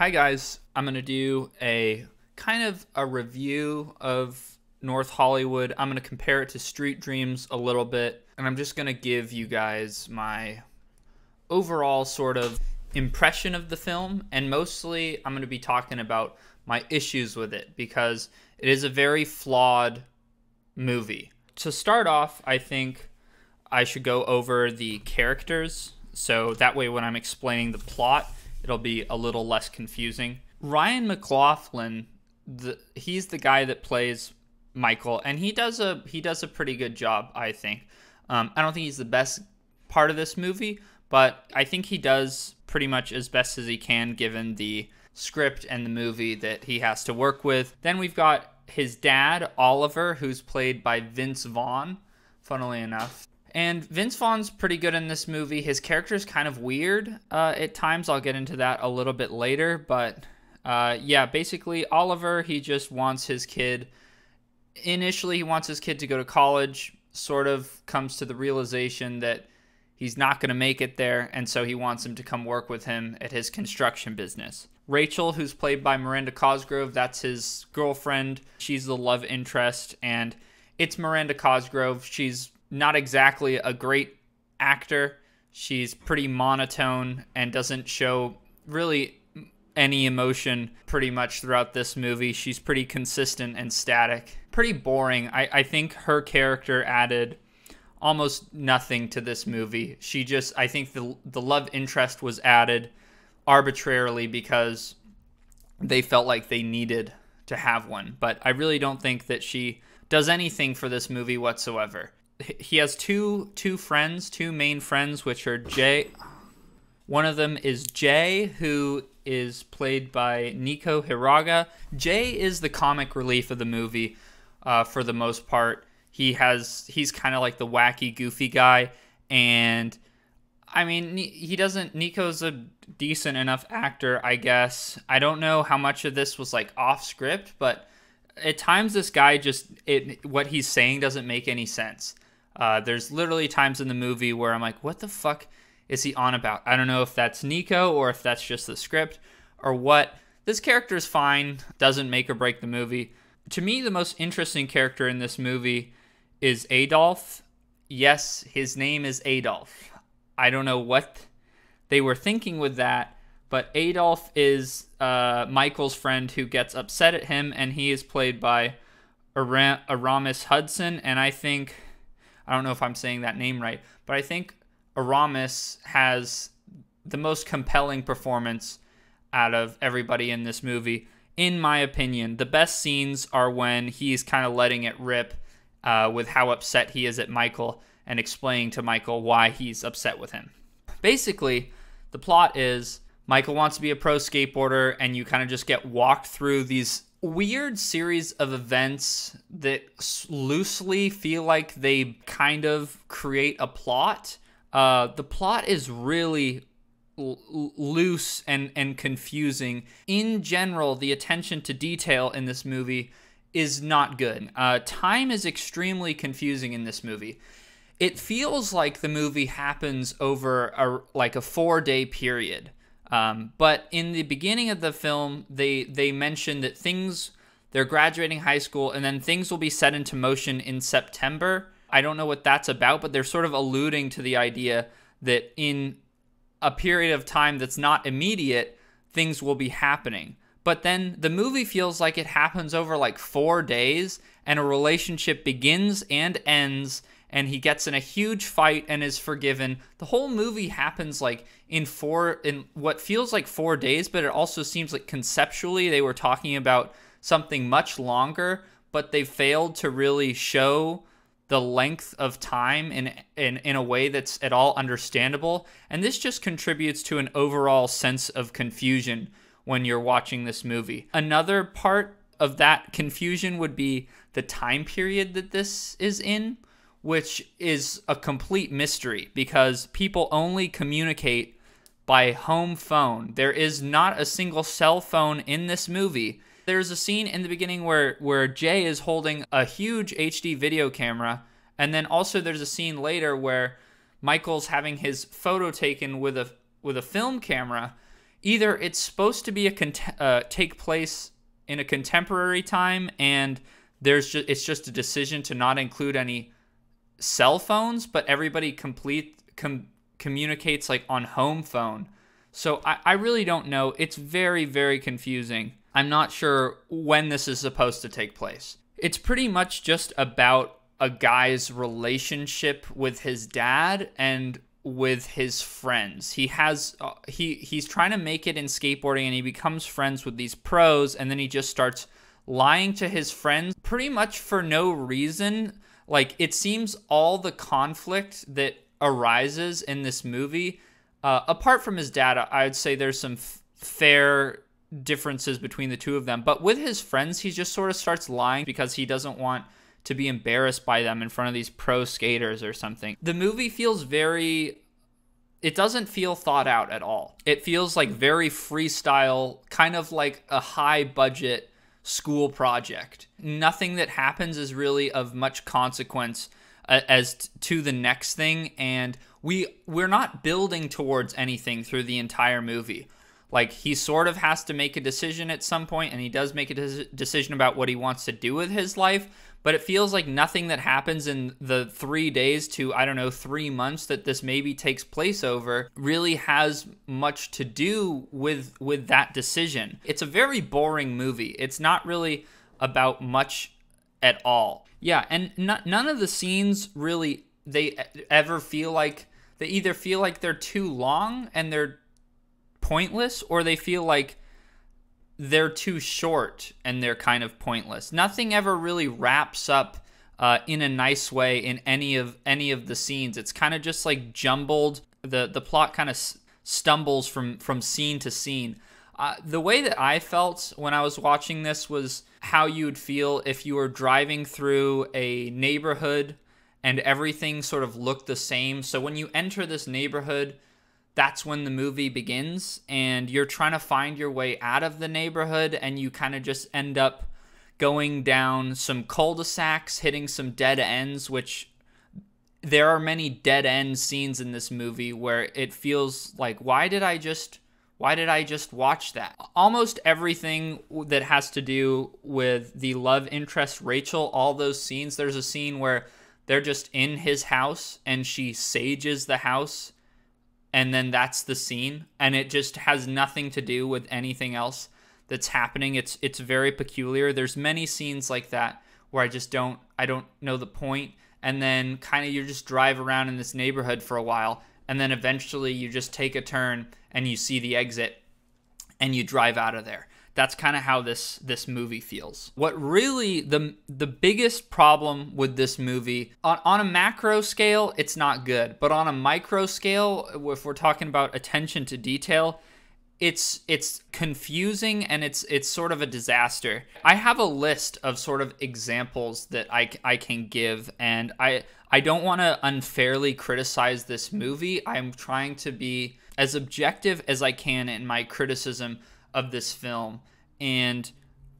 Hi guys, I'm going to do a kind of a review of North Hollywood. I'm going to compare it to Street Dreams a little bit, and I'm just going to give you guys my overall sort of impression of the film, and mostly I'm going to be talking about my issues with it because it is a very flawed movie. To start off, I think I should go over the characters. So that way, when I'm explaining the plot, it'll be a little less confusing. Ryan McLaughlin, the, he's the guy that plays Michael, and he does a he does a pretty good job, I think. Um, I don't think he's the best part of this movie, but I think he does pretty much as best as he can given the script and the movie that he has to work with. Then we've got his dad, Oliver, who's played by Vince Vaughn, funnily enough. And Vince Vaughn's pretty good in this movie. His character is kind of weird uh, at times. I'll get into that a little bit later. But uh, yeah, basically, Oliver, he just wants his kid. Initially, he wants his kid to go to college, sort of comes to the realization that he's not going to make it there. And so he wants him to come work with him at his construction business. Rachel, who's played by Miranda Cosgrove, that's his girlfriend. She's the love interest. And it's Miranda Cosgrove. She's not exactly a great actor. She's pretty monotone and doesn't show really any emotion pretty much throughout this movie. She's pretty consistent and static. Pretty boring. I, I think her character added almost nothing to this movie. She just, I think the, the love interest was added arbitrarily because they felt like they needed to have one. But I really don't think that she does anything for this movie whatsoever he has two two friends, two main friends, which are Jay. One of them is Jay, who is played by Nico Hiraga. Jay is the comic relief of the movie, uh, for the most part. He has he's kind of like the wacky, goofy guy, and I mean he doesn't. Nico's a decent enough actor, I guess. I don't know how much of this was like off script, but at times this guy just it what he's saying doesn't make any sense uh, there's literally times in the movie where I'm like, what the fuck is he on about? I don't know if that's Nico or if that's just the script or what. This character is fine, doesn't make or break the movie. To me, the most interesting character in this movie is Adolf. Yes, his name is Adolf. I don't know what they were thinking with that, but Adolf is uh, Michael's friend who gets upset at him, and he is played by Aramis Hudson. And I think I don't know if I'm saying that name right, but I think Aramis has the most compelling performance out of everybody in this movie. In my opinion, the best scenes are when he's kind of letting it rip uh, with how upset he is at Michael and explaining to Michael why he's upset with him. Basically, the plot is Michael wants to be a pro skateboarder, and you kind of just get walked through these weird series of events that loosely feel like they kind of create a plot. Uh, the plot is really loose and and confusing. In general, the attention to detail in this movie is not good. Uh, time is extremely confusing in this movie. It feels like the movie happens over a like a four day period. Um, but in the beginning of the film, they they mention that things they're graduating high school, and then things will be set into motion in September. I don't know what that's about, but they're sort of alluding to the idea that in a period of time that's not immediate, things will be happening. But then the movie feels like it happens over like four days, and a relationship begins and ends, and he gets in a huge fight and is forgiven. The whole movie happens like in four in what feels like 4 days, but it also seems like conceptually they were talking about something much longer, but they failed to really show the length of time in, in in a way that's at all understandable and this just contributes to an overall sense of confusion when you're watching this movie another part of that confusion would be the time period that this is in which is a complete mystery because people only communicate by home phone. There is not a single cell phone in this movie. There's a scene in the beginning where where Jay is holding a huge HD video camera and then also there's a scene later where Michael's having his photo taken with a with a film camera. Either it's supposed to be a uh, take place in a contemporary time and there's it's just a decision to not include any cell phones, but everybody complete com- communicates like on home phone. So I, I really don't know. It's very, very confusing. I'm not sure when this is supposed to take place. It's pretty much just about a guy's relationship with his dad and with his friends. He has uh, he he's trying to make it in skateboarding and he becomes friends with these pros and then he just starts lying to his friends pretty much for no reason like it seems all the conflict that arises in this movie, uh, apart from his dad, I would say there's some f- fair differences between the two of them. But with his friends, he just sort of starts lying because he doesn't want to be embarrassed by them in front of these pro skaters or something. The movie feels very it doesn't feel thought out at all. It feels like very freestyle, kind of like a high budget school project. Nothing that happens is really of much consequence uh, as to the next thing and we we're not building towards anything through the entire movie. Like he sort of has to make a decision at some point and he does make a decision about what he wants to do with his life, but it feels like nothing that happens in the three days to, I don't know, three months that this maybe takes place over really has much to do with with that decision. It's a very boring movie. It's not really about much at all. Yeah, and n- none of the scenes really they ever feel like they either feel like they're too long and they're pointless or they feel like they're too short and they're kind of pointless. Nothing ever really wraps up uh, in a nice way in any of any of the scenes. It's kind of just like jumbled. the The plot kind of stumbles from from scene to scene. Uh, the way that I felt when I was watching this was how you'd feel if you were driving through a neighborhood and everything sort of looked the same. So when you enter this neighborhood, that's when the movie begins and you're trying to find your way out of the neighborhood and you kind of just end up going down some cul-de-sacs hitting some dead ends which there are many dead end scenes in this movie where it feels like why did i just why did i just watch that almost everything that has to do with the love interest rachel all those scenes there's a scene where they're just in his house and she sages the house and then that's the scene and it just has nothing to do with anything else that's happening it's it's very peculiar there's many scenes like that where i just don't i don't know the point and then kind of you just drive around in this neighborhood for a while and then eventually you just take a turn and you see the exit and you drive out of there that's kind of how this this movie feels. What really the the biggest problem with this movie on, on a macro scale, it's not good, but on a micro scale, if we're talking about attention to detail, it's it's confusing and it's it's sort of a disaster. I have a list of sort of examples that I, I can give and I I don't want to unfairly criticize this movie. I'm trying to be as objective as I can in my criticism of this film and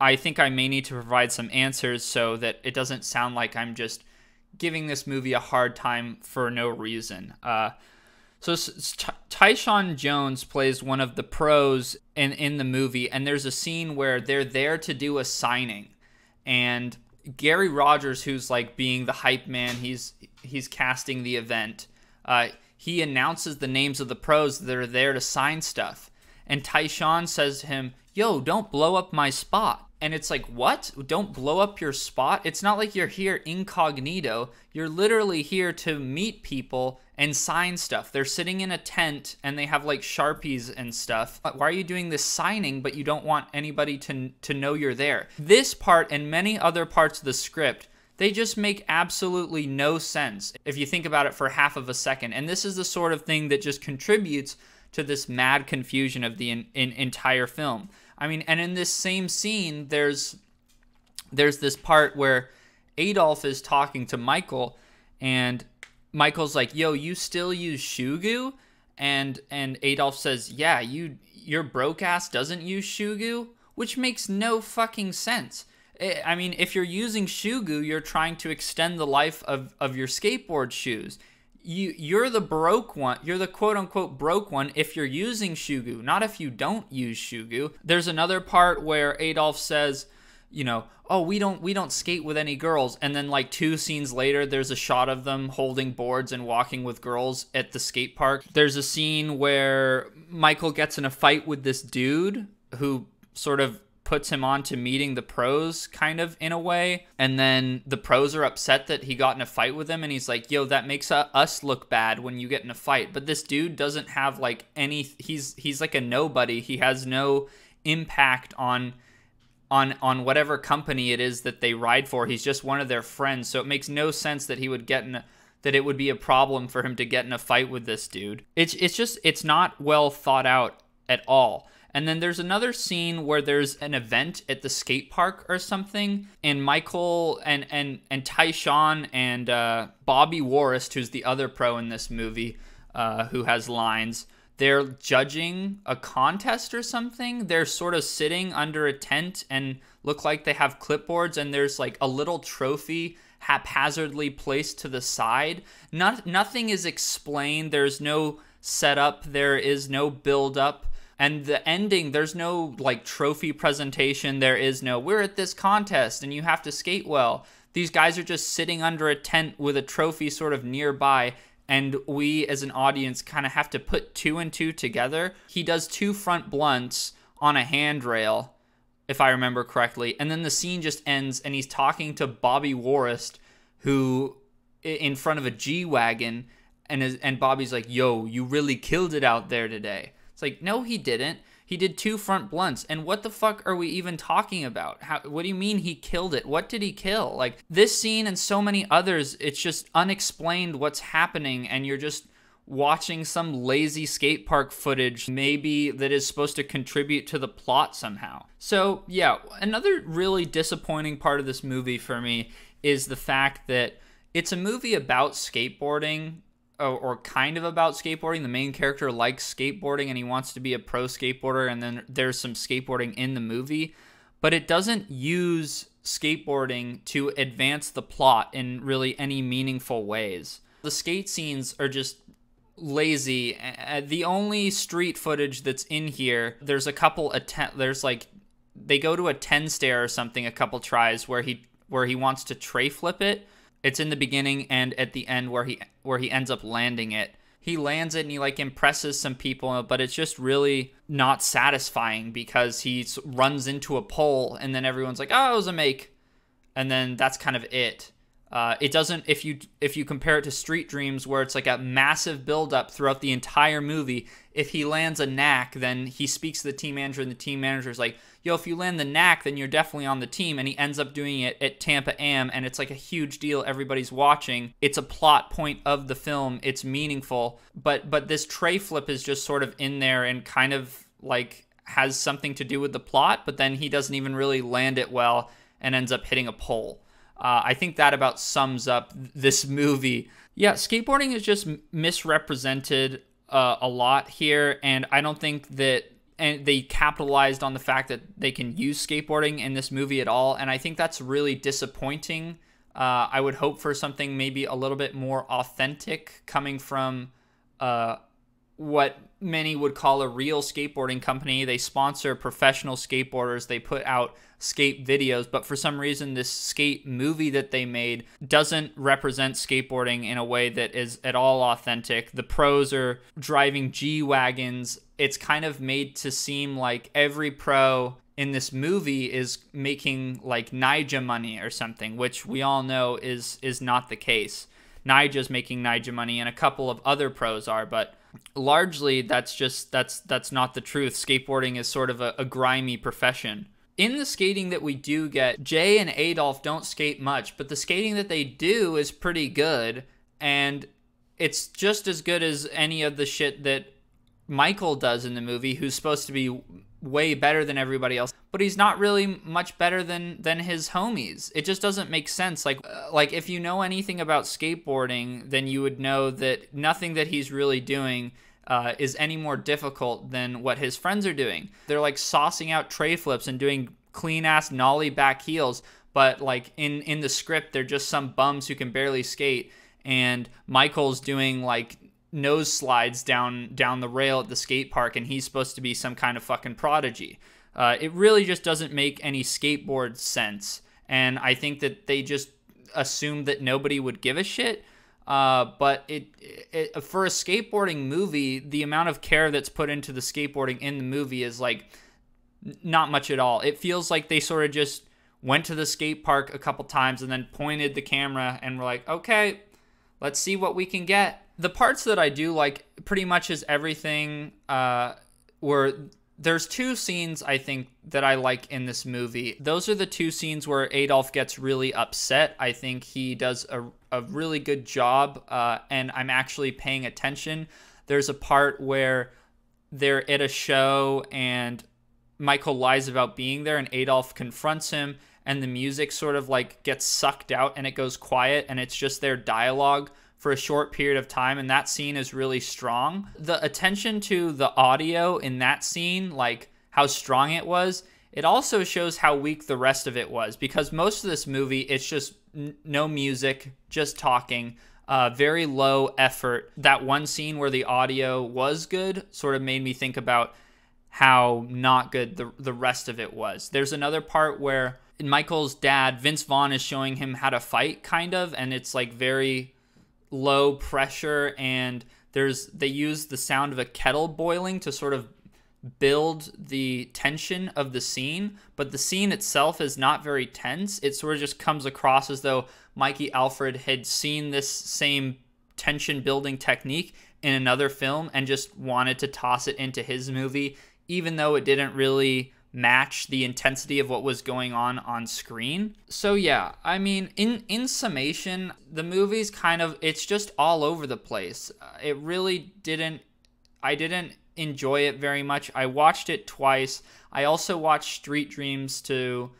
I think I may need to provide some answers so that it doesn't sound like I'm just giving this movie a hard time for no reason. Uh, so Tyshawn Jones plays one of the pros in in the movie, and there's a scene where they're there to do a signing, and Gary Rogers, who's like being the hype man, he's he's casting the event. Uh, he announces the names of the pros that are there to sign stuff, and Tyshawn says to him, yo, don't blow up my spot. And it's like, what? Don't blow up your spot? It's not like you're here incognito. You're literally here to meet people and sign stuff. They're sitting in a tent and they have like Sharpies and stuff. Why are you doing this signing but you don't want anybody to, to know you're there? This part and many other parts of the script they just make absolutely no sense if you think about it for half of a second. And this is the sort of thing that just contributes to this mad confusion of the in, in entire film. I mean, and in this same scene, there's there's this part where Adolf is talking to Michael, and Michael's like, "Yo, you still use Shugu?" And and Adolf says, "Yeah, you your broke ass doesn't use Shugu," which makes no fucking sense. I mean, if you're using Shugu, you're trying to extend the life of, of your skateboard shoes you you're the broke one you're the quote unquote broke one if you're using shugu not if you don't use shugu there's another part where adolf says you know oh we don't we don't skate with any girls and then like two scenes later there's a shot of them holding boards and walking with girls at the skate park there's a scene where michael gets in a fight with this dude who sort of puts him on to meeting the pros, kind of in a way. And then the pros are upset that he got in a fight with him, and he's like, "Yo, that makes us look bad when you get in a fight." But this dude doesn't have like any. He's he's like a nobody. He has no impact on on on whatever company it is that they ride for. He's just one of their friends, so it makes no sense that he would get in a, that it would be a problem for him to get in a fight with this dude. It's it's just it's not well thought out at all. And then there's another scene where there's an event at the skate park or something, and Michael and and and Tyshawn and uh, Bobby Warist, who's the other pro in this movie, uh, who has lines. They're judging a contest or something. They're sort of sitting under a tent and look like they have clipboards, and there's like a little trophy haphazardly placed to the side. Not nothing is explained. There's no setup. There is no build up and the ending, there's no like trophy presentation. There is no, we're at this contest and you have to skate well. These guys are just sitting under a tent with a trophy sort of nearby. And we as an audience kind of have to put two and two together. He does two front blunts on a handrail, if I remember correctly. And then the scene just ends and he's talking to Bobby Warrest, who in front of a G Wagon. And, is, and Bobby's like, yo, you really killed it out there today like, no, he didn't. He did two front blunts. And what the fuck are we even talking about? How, what do you mean he killed it? What did he kill? Like, this scene and so many others, it's just unexplained what's happening, and you're just watching some lazy skate park footage, maybe that is supposed to contribute to the plot somehow. So, yeah, another really disappointing part of this movie for me is the fact that it's a movie about skateboarding uh, or kind of about skateboarding. The main character likes skateboarding and he wants to be a pro skateboarder, and then there's some skateboarding in the movie, but it doesn't use skateboarding to advance the plot in really any meaningful ways. The skate scenes are just lazy. The only street footage that's in here, there's a couple attempt. There's like they go to a ten stair or something a couple tries where he where he wants to tray flip it it's in the beginning and at the end where he where he ends up landing it. He lands it and he like impresses some people, but it's just really not satisfying because he runs into a pole and then everyone's like, "Oh, it was a make," and then that's kind of it. Uh, it doesn't if you if you compare it to Street Dreams, where it's like a massive buildup throughout the entire movie. If he lands a knack, then he speaks to the team manager, and the team manager is like, "Yo, if you land the knack, then you're definitely on the team." And he ends up doing it at Tampa Am, and it's like a huge deal. Everybody's watching. It's a plot point of the film. It's meaningful. But but this tray flip is just sort of in there and kind of like has something to do with the plot, but then he doesn't even really land it well and ends up hitting a pole. Uh, I think that about sums up this movie. Yeah, skateboarding is just misrepresented uh, a lot here, and I don't think that and they capitalized on the fact that they can use skateboarding in this movie at all, and I think that's really disappointing. Uh, I would hope for something maybe a little bit more authentic coming from uh, what many would call a real skateboarding company. They sponsor professional skateboarders, they put out skate videos, but for some reason, this skate movie that they made doesn't represent skateboarding in a way that is at all authentic. The pros are driving G Wagons. It's kind of made to seem like every pro in this movie is making like Niger money or something, which we all know is is not the case. Nija's making Niger money and a couple of other pros are, but largely that's just that's that's not the truth. Skateboarding is sort of a, a grimy profession. In the skating that we do get, Jay and Adolf don't skate much, but the skating that they do is pretty good, and it's just as good as any of the shit that Michael does in the movie, who's supposed to be way better than everybody else but he's not really much better than than his homies. It just doesn't make sense. Like uh, like if you know anything about skateboarding, then you would know that nothing that he's really doing uh, is any more difficult than what his friends are doing. They're like saucing out tray flips and doing clean ass nollie back heels, but like in in the script, they're just some bums who can barely skate. And Michael's doing like nose slides down down the rail at the skate park, and he's supposed to be some kind of fucking prodigy. Uh, it really just doesn't make any skateboard sense. And I think that they just assumed that nobody would give a shit. Uh, but it, it, for a skateboarding movie, the amount of care that's put into the skateboarding in the movie is like not much at all. It feels like they sort of just went to the skate park a couple times and then pointed the camera and were like, okay, let's see what we can get. The parts that I do like pretty much is everything uh, were there's two scenes I think that I like in this movie. Those are the two scenes where Adolf gets really upset. I think he does a, a really good job, uh, and I'm actually paying attention. There's a part where they're at a show and Michael lies about being there, and Adolf confronts him, and the music sort of like gets sucked out and it goes quiet, and it's just their dialogue for a short period of time and that scene is really strong. The attention to the audio in that scene, like how strong it was, it also shows how weak the rest of it was because most of this movie it's just n- no music, just talking. Uh, very low effort. That one scene where the audio was good sort of made me think about how not good the, the rest of it was. There's another part where Michael's dad, Vince Vaughn, is showing him how to fight, kind of, and it's like very low pressure and there's they use the sound of a kettle boiling to sort of build the tension of the scene, but the scene itself is not very tense. It sort of just comes across as though Mikey Alfred had seen this same tension building technique in another film and just wanted to toss it into his movie, even though it didn't really match the intensity of what was going on on screen. So yeah, I mean in in summation, the movie's kind of it's just all over the place. Uh, it really didn't I didn't enjoy it very much. I watched it twice. I also watched Street Dreams to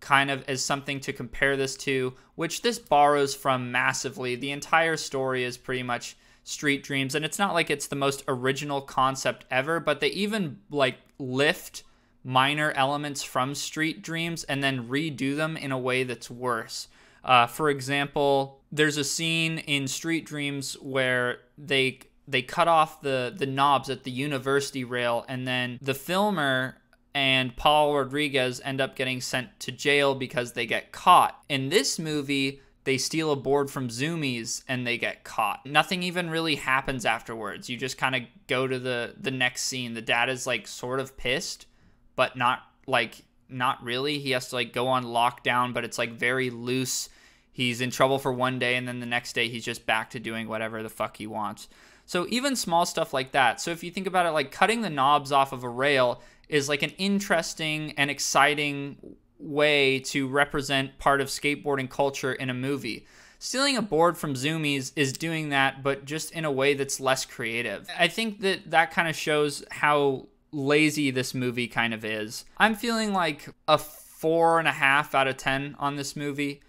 kind of as something to compare this to, which this borrows from massively. The entire story is pretty much Street Dreams and it's not like it's the most original concept ever, but they even like lift minor elements from Street Dreams and then redo them in a way that's worse. Uh, for example, there's a scene in Street Dreams where they they cut off the the knobs at the university rail, and then the filmer and Paul Rodriguez end up getting sent to jail because they get caught. In this movie, they steal a board from Zoomies and they get caught. Nothing even really happens afterwards. You just kind of go to the the next scene. The dad is like sort of pissed but not like not really. He has to like go on lockdown, but it's like very loose. He's in trouble for one day and then the next day he's just back to doing whatever the fuck he wants. So even small stuff like that. So if you think about it like cutting the knobs off of a rail is like an interesting and exciting way to represent part of skateboarding culture in a movie. Stealing a board from Zoomies is doing that, but just in a way that's less creative. I think that that kind of shows how lazy this movie kind of is. I'm feeling like a four and a half out of 10 on this movie.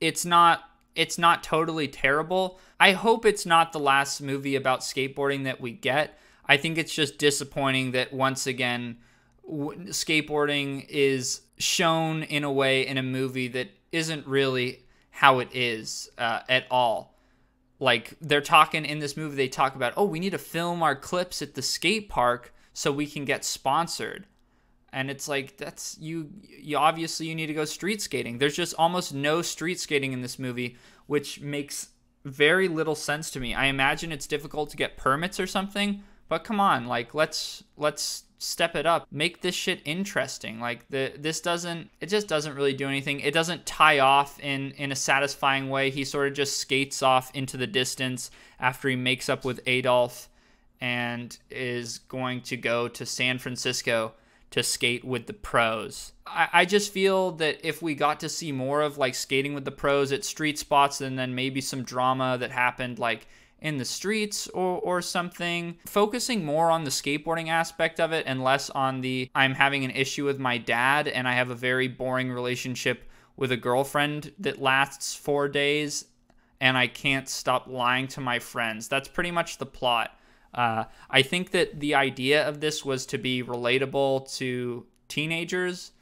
It's not. It's not totally terrible. I hope it's not the last movie about skateboarding that we get. I think it's just disappointing that once again, skateboarding is shown in a way in a movie that isn't really how it is uh, at all. Like they're talking in this movie, they talk about, oh, we need to film our clips at the skate park, so we can get sponsored and it's like that's you you obviously you need to go street skating there's just almost no street skating in this movie which makes very little sense to me i imagine it's difficult to get permits or something but come on like let's let's step it up make this shit interesting like the this doesn't it just doesn't really do anything it doesn't tie off in in a satisfying way he sort of just skates off into the distance after he makes up with adolf and is going to go to San Francisco to skate with the pros. I, I just feel that if we got to see more of like skating with the pros at street spots and then maybe some drama that happened like in the streets or, or something, focusing more on the skateboarding aspect of it and less on the I'm having an issue with my dad and I have a very boring relationship with a girlfriend that lasts four days and I can't stop lying to my friends. That's pretty much the plot. Uh, I think that the idea of this was to be relatable to teenagers,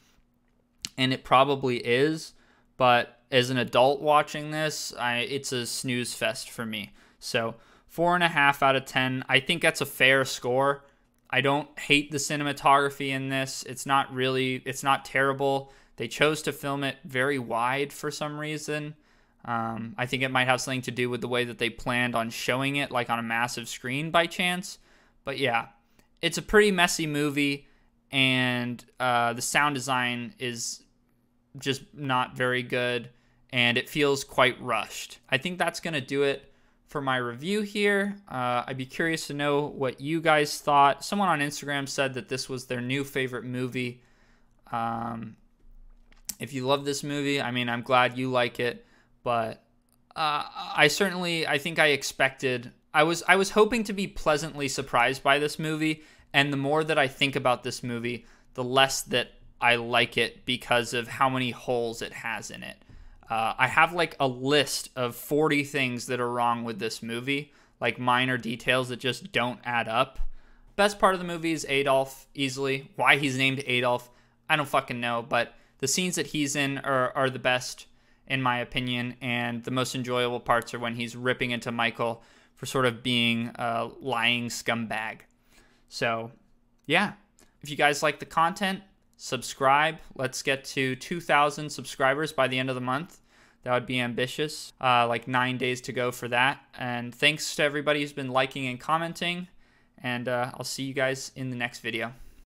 and it probably is. But as an adult watching this, I, it's a snooze fest for me. So four and a half out of ten. I think that's a fair score. I don't hate the cinematography in this. It's not really. It's not terrible. They chose to film it very wide for some reason. Um, I think it might have something to do with the way that they planned on showing it, like on a massive screen by chance. But yeah, it's a pretty messy movie, and uh, the sound design is just not very good, and it feels quite rushed. I think that's going to do it for my review here. Uh, I'd be curious to know what you guys thought. Someone on Instagram said that this was their new favorite movie. Um, if you love this movie, I mean, I'm glad you like it but uh, I certainly I think I expected I was I was hoping to be pleasantly surprised by this movie, and the more that I think about this movie, the less that I like it because of how many holes it has in it. Uh, I have like a list of 40 things that are wrong with this movie, like minor details that just don't add up. Best part of the movie is Adolf, easily. Why he's named Adolf, I don't fucking know, but the scenes that he's in are, are the best in my opinion. And the most enjoyable parts are when he's ripping into Michael for sort of being a lying scumbag. So, yeah. If you guys like the content, subscribe. Let's get to 2,000 subscribers by the end of the month. That would be ambitious. Uh, like nine days to go for that. And thanks to everybody who's been liking and commenting. And uh, I'll see you guys in the next video.